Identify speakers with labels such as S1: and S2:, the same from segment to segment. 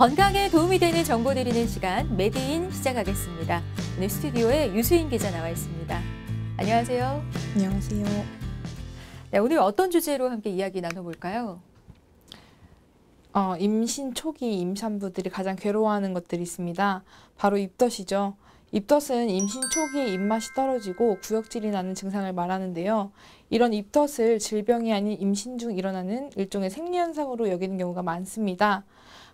S1: 건강에 도움이 되는 정보 드리는 시간 메디인 시작하겠습니다. 오늘 스튜디오에 유수인 기자 나와 있습니다. 안녕하세요. 안녕하세요. 네, 오늘 어떤 주제로 함께 이야기 나눠볼까요?
S2: 어, 임신 초기 임산부들이 가장 괴로워하는 것들이 있습니다. 바로 입덧이죠. 입덧은 임신 초기에 입맛이 떨어지고 구역질이 나는 증상을 말하는데요. 이런 입덧을 질병이 아닌 임신 중 일어나는 일종의 생리현상으로 여기는 경우가 많습니다.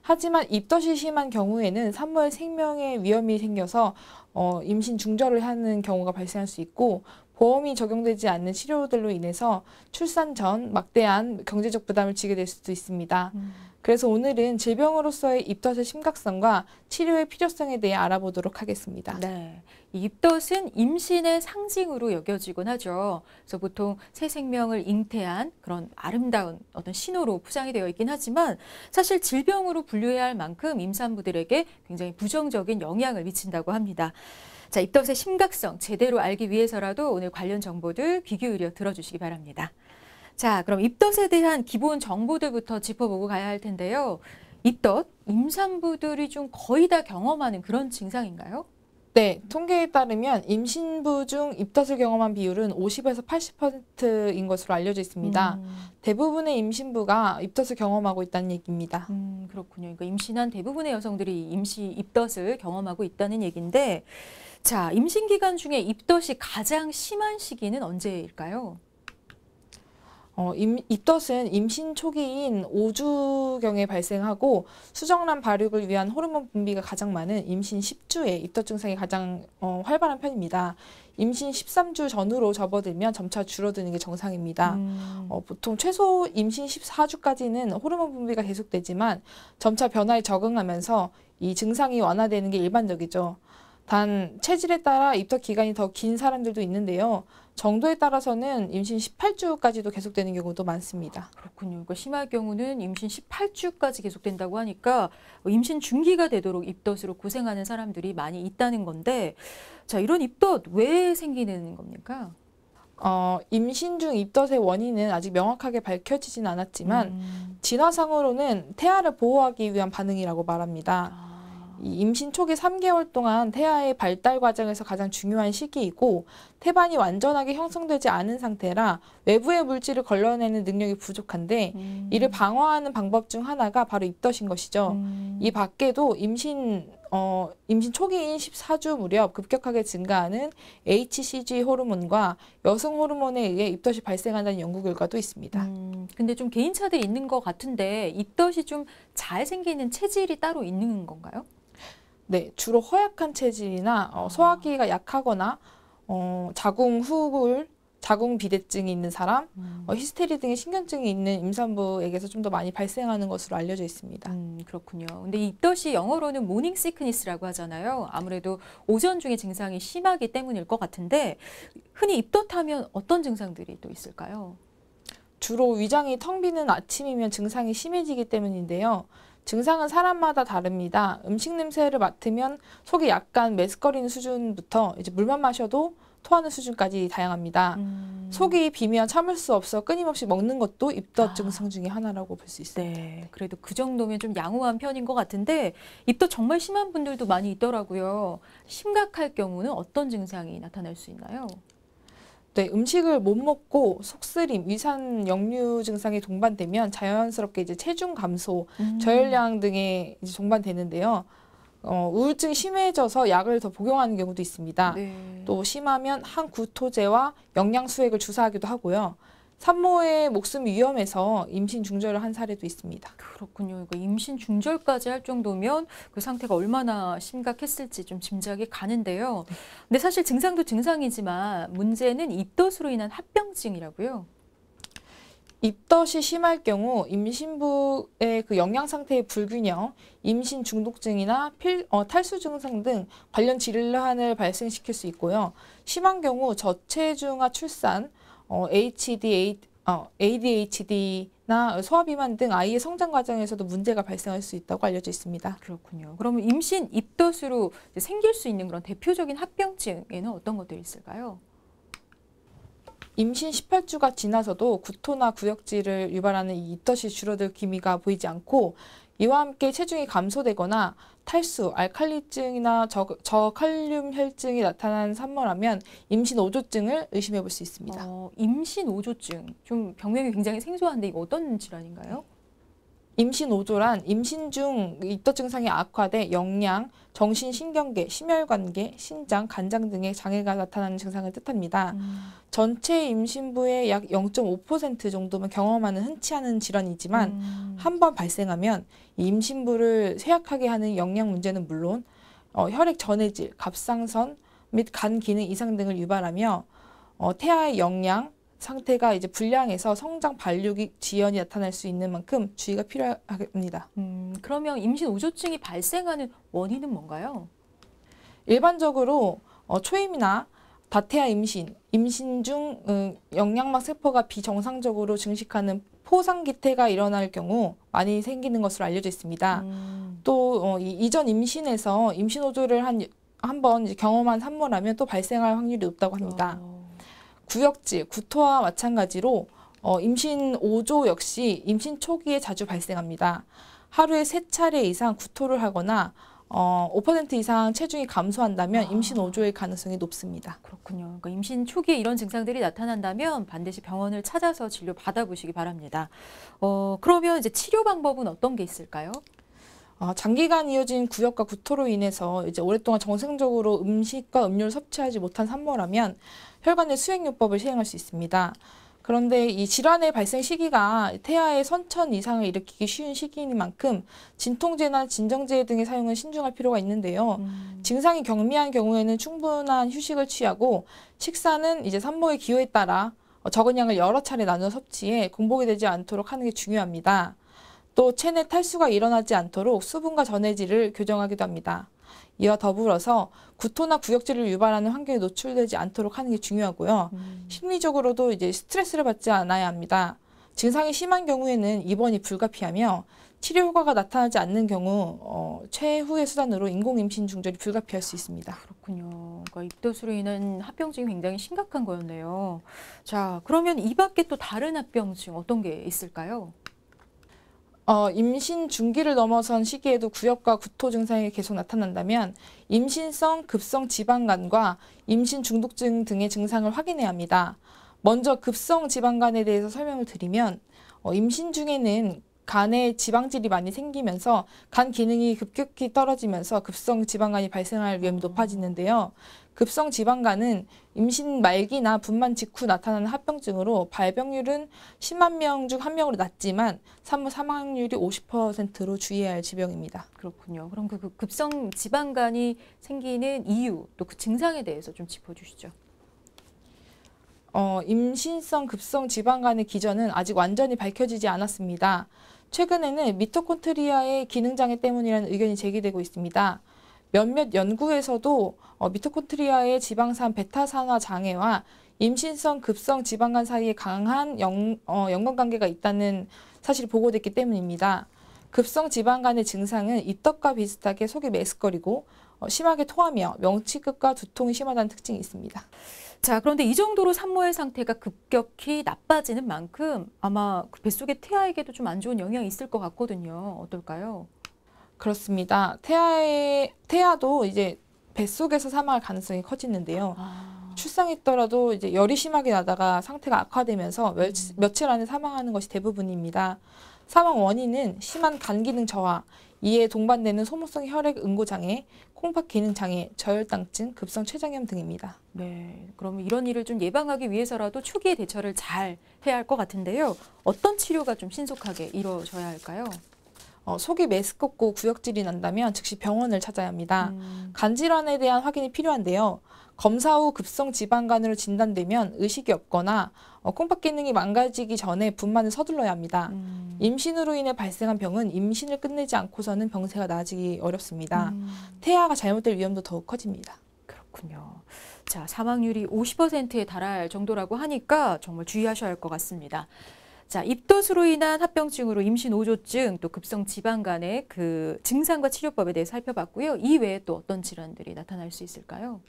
S2: 하지만 입덧이 심한 경우에는 산모의 생명에 위험이 생겨서 어, 임신 중절을 하는 경우가 발생할 수 있고 보험이 적용되지 않는 치료들로 인해서 출산 전 막대한 경제적 부담을 지게 될 수도 있습니다. 음. 그래서 오늘은 질병으로서의 입덧의 심각성과 치료의 필요성에 대해 알아보도록 하겠습니다. 네. 입덧은
S1: 임신의 상징으로 여겨지곤 하죠. 그래서 보통 새 생명을 잉태한 그런 아름다운 어떤 신호로 포장이 되어 있긴 하지만 사실 질병으로 분류해야 할 만큼 임산부들에게 굉장히 부정적인 영향을 미친다고 합니다. 자, 입덧의 심각성 제대로 알기 위해서라도 오늘 관련 정보들 귀 기울여 들어주시기 바랍니다. 자, 그럼 입덧에 대한 기본 정보들부터 짚어보고 가야 할 텐데요. 입덧, 임산부들이 좀 거의 다 경험하는 그런 증상인가요?
S2: 네, 통계에 따르면 임신부 중 입덧을 경험한 비율은 50에서 80%인 것으로 알려져 있습니다. 음. 대부분의 임신부가 입덧을 경험하고 있다는 얘기입니다. 음, 그렇군요. 그러니까 임신한 대부분의
S1: 여성들이 임시 입덧을 경험하고 있다는 얘기인데 자, 임신 기간 중에 입덧이 가장 심한 시기는 언제일까요?
S2: 어, 임, 입덧은 임신 초기인 5주경에 발생하고 수정란 발육을 위한 호르몬 분비가 가장 많은 임신 10주에 입덧 증상이 가장 어, 활발한 편입니다. 임신 13주 전후로 접어들면 점차 줄어드는 게 정상입니다. 음. 어, 보통 최소 임신 14주까지는 호르몬 분비가 계속되지만 점차 변화에 적응하면서 이 증상이 완화되는 게 일반적이죠. 단 체질에 따라 입덧 기간이 더 긴 사람들도 있는데요. 정도에 따라서는 임신 18주까지도 계속되는 경우도 많습니다. 그렇군요. 그러니까 심할 경우는 임신 18주까지 계속된다고 하니까 임신
S1: 중기가 되도록 입덧으로 고생하는 사람들이 많이 있다는 건데 자 이런 입덧 왜 생기는 겁니까?
S2: 어, 임신 중 입덧의 원인은 아직 명확하게 밝혀지진 않았지만 음. 진화상으로는 태아를 보호하기 위한 반응이라고 말합니다. 아. 이 임신 초기 3개월 동안 태아의 발달 과정에서 가장 중요한 시기이고 태반이 완전하게 형성되지 않은 상태라 외부의 물질을 걸러내는 능력이 부족한데 음. 이를 방어하는 방법 중 하나가 바로 입덧인 것이죠. 음. 이 밖에도 임신 어, 임신 초기인 14주 무렵 급격하게 증가하는 HCG 호르몬과 여성 호르몬에 의해 입덧이 발생한다는 연구 결과도 있습니다. 음, 근데 좀 개인차들이 있는 것 같은데 입덧이 좀 잘 생기는 체질이 따로 있는 건가요? 네, 주로 허약한 체질이나 어, 아. 소화기가 약하거나 어, 자궁 후불 자궁 비대증이 있는 사람, 어, 음. 히스테리 등의 신경증이 있는 임산부에게서 좀 더 많이 발생하는 것으로 알려져 있습니다. 음, 그렇군요. 근데 이
S1: 뜻이 영어로는 모닝 시크니스라고 하잖아요. 아무래도 오전 중에 증상이 심하기 때문일 것
S2: 같은데 흔히 입덧하면 어떤 증상들이 또 있을까요? 주로 위장이 텅 비는 아침이면 증상이 심해지기 때문인데요. 증상은 사람마다 다릅니다. 음식 냄새를 맡으면 속이 약간 메스꺼리는 수준부터 이제 물만 마셔도 토하는 수준까지 다양합니다. 음. 속이 비면 참을 수 없어 끊임없이 먹는 것도 입덧 아. 증상 중의 하나라고 볼 수 있습니다. 네, 그래도 그 정도면 좀 양호한 편인 것 같은데
S1: 입덧 정말 심한 분들도 많이 있더라고요. 심각할 경우는 어떤 증상이 나타날
S2: 수 있나요? 네, 음식을 못 먹고 속쓰림, 위산 역류 증상이 동반되면 자연스럽게 이제 체중 감소, 음. 저혈량 등에 이제 동반되는데요. 어, 우울증이 심해져서 약을 더 복용하는 경우도 있습니다. 네. 또 심하면 항구토제와 영양수액을 주사하기도 하고요. 산모의 목숨 위험해서 임신 중절을 한 사례도 있습니다. 그렇군요. 이거 임신 중절까지 할 정도면
S1: 그 상태가 얼마나 심각했을지 좀 짐작이 가는데요. 근데 사실 증상도 증상이지만 문제는 입덧으로 인한 합병증이라고요.
S2: 입덧이 심할 경우 임신부의 그 영양 상태의 불균형, 임신 중독증이나 필, 어, 탈수 증상 등 관련 질환을 발생시킬 수 있고요. 심한 경우 저체중아 출산, 어, HD, 어, ADHD나 소아비만 등 아이의 성장 과정에서도 문제가 발생할 수 있다고 알려져 있습니다.
S1: 그렇군요. 그러면 임신 입덧으로 생길 수 있는 그런 대표적인 합병증에는 어떤 것들이
S2: 있을까요? 임신 18주가 지나서도 구토나 구역질을 유발하는 이 입덧이 줄어들 기미가 보이지 않고 이와 함께 체중이 감소되거나 탈수, 알칼리증이나 저, 저칼륨 혈증이 나타난 산모라면 임신 오조증을 의심해 볼 수 있습니다. 어, 임신 오조증좀 병명이 굉장히 생소한데 이거 어떤 질환인가요? 임신 5조란 임신 중 입덧 증상이 악화돼 영양, 정신 신경계, 심혈관계, 신장, 간장 등의 장애가 나타나는 증상을 뜻합니다. 음. 전체 임신부의 약 0.5% 정도만 경험하는 흔치 않은 질환이지만 음. 한번 발생하면 임신부를 쇠약하게 하는 영양 문제는 물론 어, 혈액 전해질, 갑상선 및 간 기능 이상 등을 유발하며 어, 태아의 영양, 상태가 이제 불량해서 성장 발육이 지연이 나타날 수 있는 만큼 주의가 필요합니다. 음, 그러면 임신 우조증이 발생하는 원인은 뭔가요? 일반적으로 어, 초임이나 다태아 임신, 임신 중 음, 영양막 세포가 비정상적으로 증식하는 포상기태가 일어날 경우 많이 생기는 것으로 알려져 있습니다. 음. 또 어, 이, 이전 임신에서 임신 호조를 한 한번 경험한 산모라면 또 발생할 확률이 높다고 합니다. 어. 구역질, 구토와 마찬가지로 어, 임신 5조 역시 임신 초기에 자주 발생합니다. 하루에 세차례 이상 구토를 하거나 어, 5% 이상 체중이 감소한다면 아. 임신 5조의 가능성이 높습니다. 그렇군요. 그러니까 임신 초기에 이런
S1: 증상들이 나타난다면 반드시 병원을 찾아서 진료
S2: 받아보시기 바랍니다. 어, 그러면 이제 치료 방법은 어떤 게 있을까요? 어, 장기간 이어진 구역과 구토로 인해서 이제 오랫동안 정상적으로 음식과 음료를 섭취하지 못한 산모라면 혈관의 수행요법을 시행할 수 있습니다. 그런데 이 질환의 발생 시기가 태아의 선천 이상을 일으키기 쉬운 시기인 만큼 진통제나 진정제 등의 사용은 신중할 필요가 있는데요. 음. 증상이 경미한 경우에는 충분한 휴식을 취하고 식사는 이제 산모의 기호에 따라 어, 적은 양을 여러 차례 나눠 섭취해 공복이 되지 않도록 하는 게 중요합니다. 또 체내 탈수가 일어나지 않도록 수분과 전해질을 교정하기도 합니다. 이와 더불어서 구토나 구역질을 유발하는 환경에 노출되지 않도록 하는 게 중요하고요. 음. 심리적으로도 이제 스트레스를 받지 않아야 합니다. 증상이 심한 경우에는 입원이 불가피하며 치료 효과가 나타나지 않는 경우 어, 최후의 수단으로 인공임신 중절이 불가피할 수 있습니다.
S1: 그렇군요. 그러니까 입덧으로 인한 합병증이 굉장히 심각한 거였네요. 자, 그러면 이 밖에 또 다른 합병증 어떤 게
S2: 있을까요? 어, 임신 중기를 넘어선 시기에도 구역과 구토 증상이 계속 나타난다면 임신성 급성 지방간과 임신 중독증 등의 증상을 확인해야 합니다. 먼저 급성 지방간에 대해서 설명을 드리면 어, 임신 중에는 간에 지방질이 많이 생기면서 간 기능이 급격히 떨어지면서 급성 지방간이 발생할 위험이 아. 높아지는데요. 급성 지방간은 임신 말기나 분만 직후 나타나는 합병증으로 발병률은 10만 명 중 한명으로 낮지만 산모 사망률이 50%로 주의해야 할지병입니다 그렇군요. 그럼 그, 그 급성 지방간이 생기는 이유 또 그 증상에 대해서 좀 짚어주시죠. 어, 임신성 급성 지방간의 기전은 아직 완전히 밝혀지지 않았습니다. 최근에는 미토콘트리아의 기능 장애 때문이라는 의견이 제기되고 있습니다. 몇몇 연구에서도 어, 미토콘트리아의 지방산 베타산화 장애와 임신성 급성 지방간 사이에 강한 영, 어, 연관관계가 있다는 사실이 보고됐기 때문입니다. 급성 지방간의 증상은 입덧과 비슷하게 속이 메스꺼리고 어, 심하게 토하며 명치끝과 두통이 심하다는 특징이 있습니다. 자, 그런데 이 정도로 산모의 상태가 급격히 나빠지는 만큼 아마 그 뱃속의 태아에게도 좀 안 좋은 영향이 있을 것 같거든요. 어떨까요? 그렇습니다. 태아의 태아도 이제 뱃속에서 사망할 가능성이 커지는데요. 아. 출산했더라도 이제 열이 심하게 나다가 상태가 악화되면서 며, 며칠 안에 사망하는 것이 대부분입니다. 사망 원인은 심한 간 기능 저하, 이에 동반되는 소모성 혈액 응고 장애, 콩팥 기능 장애, 저혈당증, 급성 췌장염 등입니다. 네,
S1: 그러면 이런 일을 좀 예방하기 위해서라도 초기에 대처를 잘 해야 할 것 같은데요. 어떤
S2: 치료가 좀 신속하게 이루어져야 할까요? 어, 속이 메스껍고 구역질이 난다면 즉시 병원을 찾아야 합니다. 음. 간질환에 대한 확인이 필요한데요. 검사 후 급성 지방간으로 진단되면 의식이 없거나 어, 콩팥 기능이 망가지기 전에 분만을 서둘러야 합니다. 음. 임신으로 인해 발생한 병은 임신을 끝내지 않고서는 병세가 나아지기 어렵습니다. 음. 태아가 잘못될 위험도 더욱 커집니다. 그렇군요. 자, 사망률이
S1: 50%에 달할 정도라고 하니까 정말 주의하셔야 할 것 같습니다. 자, 입덧으로 인한 합병증으로 임신 오조증, 또 급성 지방간의 그 증상과 치료법에 대해 살펴봤고요. 이 외에 또 어떤 질환들이 나타날 수 있을까요?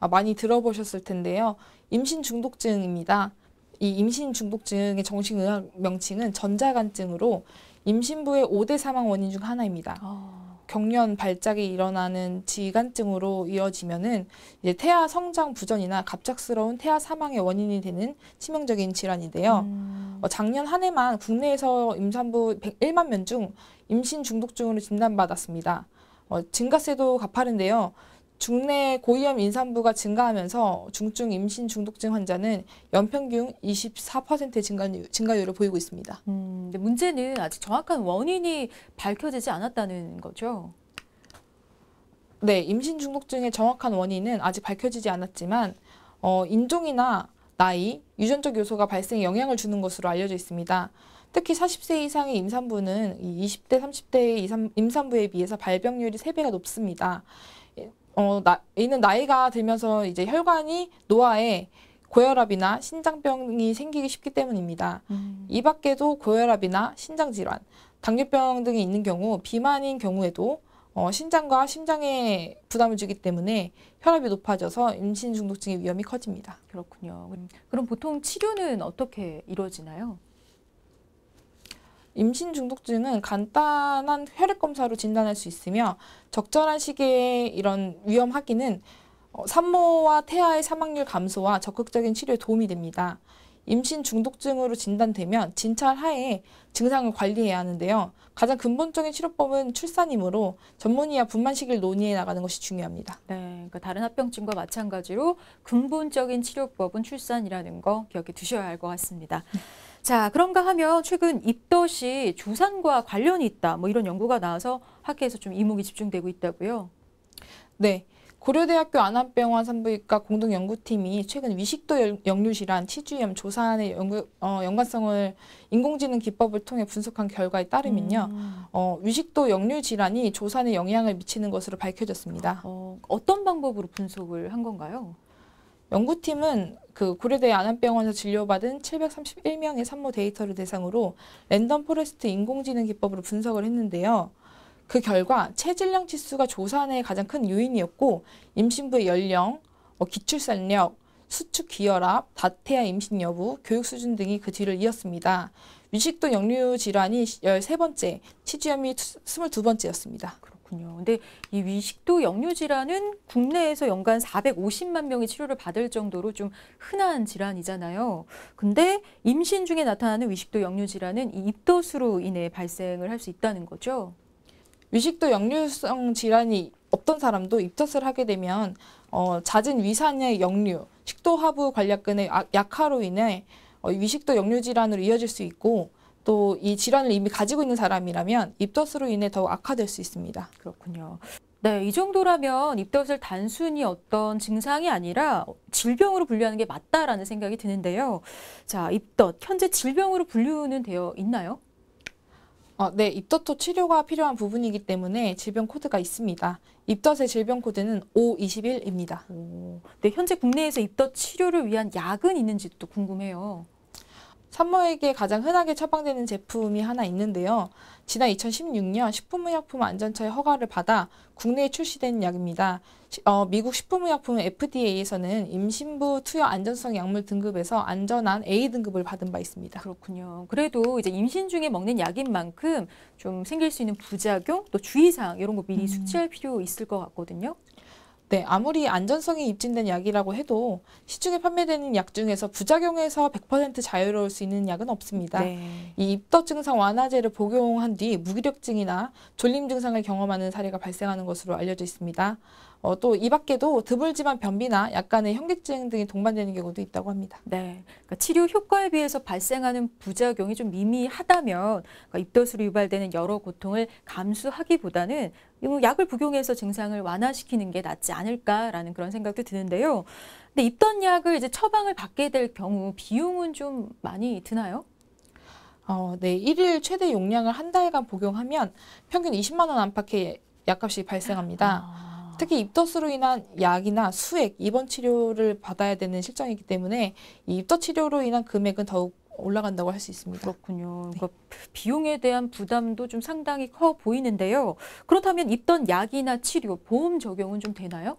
S2: 아, 많이 들어보셨을 텐데요. 임신 중독증입니다. 이 임신 중독증의 정신 의학 명칭은 전자간증으로 임신부의 오대 사망 원인 중 하나입니다. 아. 경련 발작이 일어나는 지간증으로 이어지면은 이제 태아 성장 부전이나 갑작스러운 태아 사망의 원인이 되는 치명적인 질환인데요. 음. 어, 작년 한 해만 국내에서 임산부 101만 명 중 임신 중독증으로 진단받았습니다. 어, 증가세도 가파른데요. 중내 고위험 임산부가 증가하면서 중증 임신 중독증 환자는 연평균 24%의 증가율, 증가율을 보이고 있습니다. 음, 근데 문제는 아직 정확한 원인이 밝혀지지 않았다는 거죠. 네, 임신 중독증의 정확한 원인은 아직 밝혀지지 않았지만 어, 인종이나 나이, 유전적 요소가 발생에 영향을 주는 것으로 알려져 있습니다. 특히 40세 이상의 임산부는 이 20대, 30대의 임산부에 비해서 발병률이 3배가 높습니다. 어, 나, 이는 나이가 들면서 이제 혈관이 노화에 고혈압이나 신장병이 생기기 쉽기 때문입니다. 음. 이 밖에도 고혈압이나 신장질환, 당뇨병 등이 있는 경우 비만인 경우에도 어, 신장과 심장에 부담을 주기 때문에 혈압이 높아져서 임신 중독증의 위험이 커집니다. 그렇군요. 그럼 보통 치료는 어떻게 이루어지나요? 임신 중독증은 간단한 혈액 검사로 진단할 수 있으며 적절한 시기에 이런 위험 확인은 어, 산모와 태아의 사망률 감소와 적극적인 치료에 도움이 됩니다. 임신 중독증으로 진단되면 진찰 하에 증상을 관리해야 하는데요. 가장 근본적인 치료법은 출산이므로 전문의와 분만 시기를 논의해 나가는 것이 중요합니다. 네, 그러니까 다른 합병증과
S1: 마찬가지로 근본적인 치료법은 출산이라는 거 기억해 두셔야 할 것 같습니다. 네. 자, 그런가 하면 최근 입덧이 주산과 관련이 있다. 뭐 이런 연구가 나와서
S2: 학계에서 좀 이목이 집중되고 있다고요. 네. 고려대학교 안암병원 산부인과 공동연구팀이 최근 위식도 역류질환 치주염 조산의 연구, 어, 연관성을 인공지능 기법을 통해 분석한 결과에 따르면요. 음. 어, 위식도 역류질환이 조산에 영향을 미치는 것으로 밝혀졌습니다. 어, 어떤 방법으로 분석을 한 건가요? 연구팀은 그 고려대 안암병원에서 진료받은 731명의 산모 데이터를 대상으로 랜덤 포레스트 인공지능 기법으로 분석을 했는데요. 그 결과 체질량 지수가 조산의 가장 큰 요인이었고 임신부의 연령, 뭐 기출산력, 수축 기혈압, 다태아 임신 여부, 교육 수준 등이 그 뒤를 이었습니다. 위식도 역류 질환이 열세번째 치주염이 스물두번째였습니다 그렇군요. 근데 이 위식도 역류 질환은 국내에서 연간 450만
S1: 명이 치료를 받을 정도로 좀 흔한 질환이잖아요. 근데 임신 중에 나타나는 위식도 역류 질환은 이 입덧으로 인해 발생을 할 수 있다는 거죠.
S2: 위식도 역류성 질환이 어떤 사람도 입덧을 하게 되면 어, 잦은 위산의 역류, 식도하부 관략근의 약화로 인해 어, 위식도 역류 질환으로 이어질 수 있고 또이 질환을 이미 가지고 있는 사람이라면 입덧으로 인해 더욱 악화될 수 있습니다. 그렇군요. 네, 이 정도라면 입덧을 단순히 어떤 증상이
S1: 아니라 질병으로 분류하는 게 맞다라는 생각이 드는데요. 자, 입덧 현재
S2: 질병으로 분류는 되어 있나요? 어, 네, 입덧도 치료가 필요한 부분이기 때문에 질병 코드가 있습니다. 입덧의 질병 코드는 O21입니다. 오, 네, 현재 국내에서 입덧 치료를 위한 약은 있는지 도 궁금해요. 산모에게 가장 흔하게 처방되는 제품이 하나 있는데요. 지난 2016년 식품의약품안전처의 허가를 받아 국내에 출시된 약입니다. 어, 미국 식품의약품 FDA에서는 임신부 투여 안전성 약물 등급에서 안전한 A 등급을 받은 바 있습니다.
S1: 그렇군요.
S2: 그래도 이제 임신 중에 먹는 약인 만큼 좀 생길 수 있는 부작용 또 주의사항 이런 거 미리 음. 숙지할 필요 있을 것 같거든요. 네, 아무리 안전성이 입증된 약이라고 해도 시중에 판매되는 약 중에서 부작용에서 100% 자유로울 수 있는 약은 없습니다. 네. 이 입덧 증상 완화제를 복용한 뒤 무기력증이나 졸림 증상을 경험하는 사례가 발생하는 것으로 알려져 있습니다. 어, 또 이 밖에도 드물지만 변비나 약간의 현기증 등이 동반되는 경우도 있다고 합니다. 네, 그러니까 치료 효과에 비해서 발생하는
S1: 부작용이 좀 미미하다면 그러니까 입덧으로 유발되는 여러 고통을 감수하기보다는 뭐 약을 복용해서 증상을 완화시키는 게 낫지 않을까라는 그런 생각도 드는데요. 근데 입던 약을 이제 처방을 받게 될 경우 비용은 좀 많이 드나요?
S2: 어, 네. 일일 최대 용량을 한 달간 복용하면 평균 20만 원 안팎의 약값이 발생합니다. 아. 특히 입덧으로 인한 약이나 수액, 입원 치료를 받아야 되는 실정이기 때문에 이 입덧 치료로 인한 금액은 더욱 올라간다고 할 수 있습니다. 그렇군요. 네. 그러니까 비용에 대한 부담도 좀 상당히 커 보이는데요. 그렇다면 입던 약이나 치료, 보험 적용은 좀 되나요?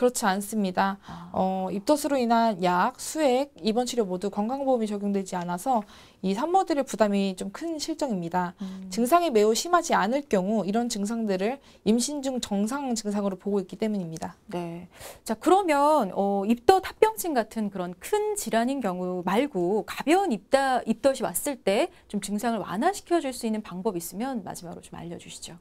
S2: 그렇지 않습니다. 아. 어, 입덧으로 인한 약, 수액, 입원 치료 모두 건강보험이 적용되지 않아서 이 산모들의 부담이 좀 큰 실정입니다. 음. 증상이 매우 심하지 않을 경우 이런 증상들을 임신 중 정상 증상으로 보고 있기 때문입니다. 네. 자, 그러면 어, 입덧 합병증 같은 그런 큰 질환인 경우 말고
S1: 가벼운 입다, 입덧이 왔을 때 좀 증상을 완화시켜 줄 수 있는 방법 이 있으면 마지막으로 좀 알려
S2: 주시죠.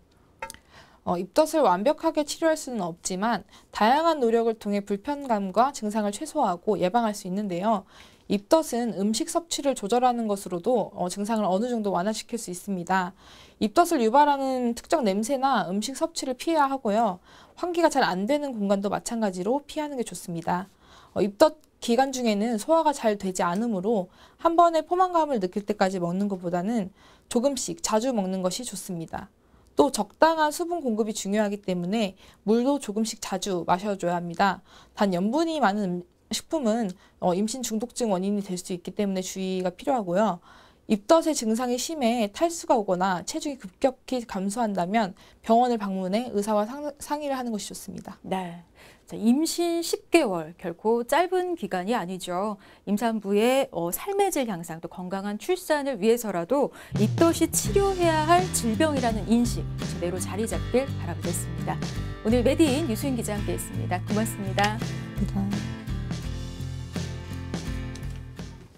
S2: 어, 입덧을 완벽하게 치료할 수는 없지만 다양한 노력을 통해 불편감과 증상을 최소화하고 예방할 수 있는데요. 입덧은 음식 섭취를 조절하는 것으로도 어, 증상을 어느 정도 완화시킬 수 있습니다. 입덧을 유발하는 특정 냄새나 음식 섭취를 피해야 하고요. 환기가 잘 안 되는 공간도 마찬가지로 피하는 게 좋습니다. 어, 입덧 기간 중에는 소화가 잘 되지 않으므로 한 번에 포만감을 느낄 때까지 먹는 것보다는 조금씩 자주 먹는 것이 좋습니다. 또 적당한 수분 공급이 중요하기 때문에 물도 조금씩 자주 마셔줘야 합니다. 단 염분이 많은 식품은 어, 임신 중독증 원인이 될 수 있기 때문에 주의가 필요하고요. 입덧의 증상이 심해 탈수가 오거나 체중이 급격히 감소한다면 병원을 방문해 의사와 상, 의를 하는 것이 좋습니다. 네. 자,
S1: 임신 10개월 결코 짧은 기간이 아니죠. 임산부의 어, 삶의 질 향상 또 건강한 출산을 위해서라도 입덧이 치료해야 할 질병이라는 인식 제대로 자리 잡길 바라보겠습니다. 오늘 메디인 유수인 기자 함께했습니다. 고맙습니다
S2: 감사합니다.